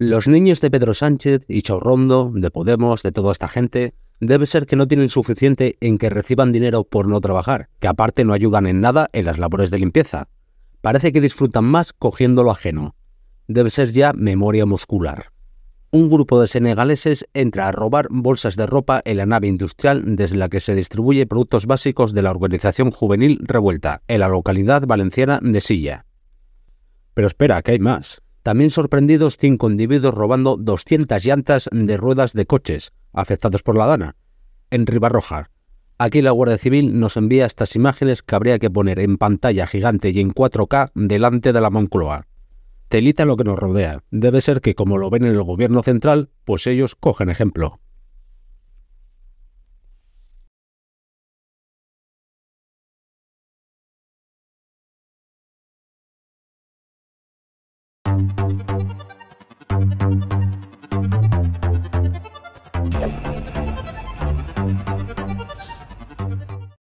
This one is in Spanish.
Los niños de Pedro Sánchez y Chorrondo, de Podemos, de toda esta gente, debe ser que no tienen suficiente en que reciban dinero por no trabajar, que aparte no ayudan en nada en las labores de limpieza. Parece que disfrutan más cogiendo lo ajeno. Debe ser ya memoria muscular. Un grupo de senegaleses entra a robar bolsas de ropa en la nave industrial desde la que se distribuye productos básicos de la organización juvenil Revuelta, en la localidad valenciana de Silla. Pero espera, que hay más. También sorprendidos cinco individuos robando 200 llantas de ruedas de coches afectados por la dana. En Ribarroja. Aquí la Guardia Civil nos envía estas imágenes que habría que poner en pantalla gigante y en 4K delante de la Moncloa. Telita lo que nos rodea. Debe ser que como lo ven en el gobierno central, pues ellos cogen ejemplo. Thank you.